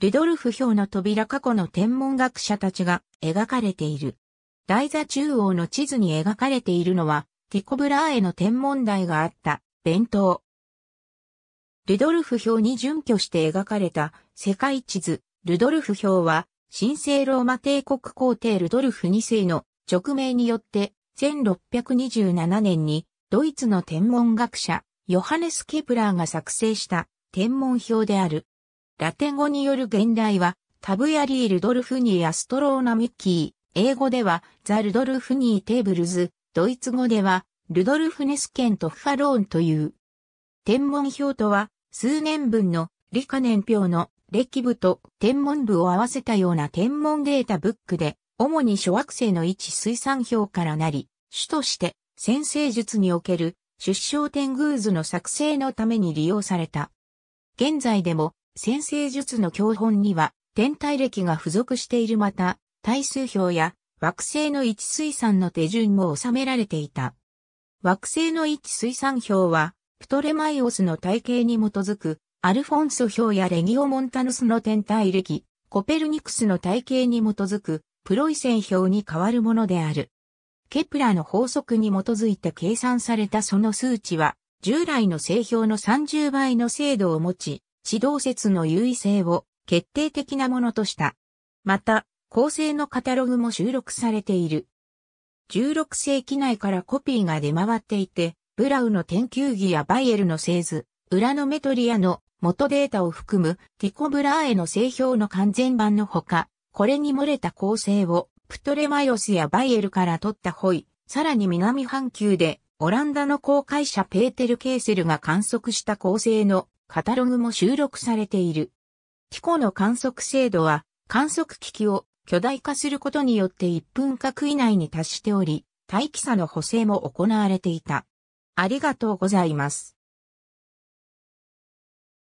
ルドルフ表の扉過去の天文学者たちが描かれている。台座中央の地図に描かれているのは、ティコブラーへの天文台があった弁当。ルドルフ表に準拠して描かれた世界地図、ルドルフ表は、神聖ローマ帝国皇帝ルドルフ2世の直命によって、1627年にドイツの天文学者、ヨハネス・ケプラーが作成した天文表である。ラテン語による現代は、タブヤリー・ルドルフニー・アストローナミッキー、英語では、ザ・ルドルフニー・テーブルズ、ドイツ語では、ルドルフネスケンとファローンという。天文表とは、数年分の理科年表の歴部と天文部を合わせたような天文データブックで、主に小惑星の位置水産表からなり、主として先生術における出生天宮図の作成のために利用された。現在でも先生術の教本には、天体歴が付属しているまた、対数表や惑星の位置水産の手順も収められていた。惑星の位置水産表は、プトレマイオスの体系に基づく、アルフォンソ表やレギオ・モンタヌスの天体歴、コペルニクスの体系に基づく、プロイセン表に変わるものである。ケプラの法則に基づいて計算されたその数値は、従来の星表の30倍の精度を持ち、指導説の優位性を決定的なものとした。また、構成のカタログも収録されている。16世紀内からコピーが出回っていて、ブラウの天球儀やバイエルの製図、裏のメトリアの元データを含むティコブラーへの製表の完全版のほか、これに漏れた構成をプトレマイオスやバイエルから取ったホイ、さらに南半球でオランダの公開者ペーテル・ケーセルが観測した構成のカタログも収録されている。機構の観測精度は、観測機器を巨大化することによって1分角以内に達しており、大気差の補正も行われていた。ありがとうございます。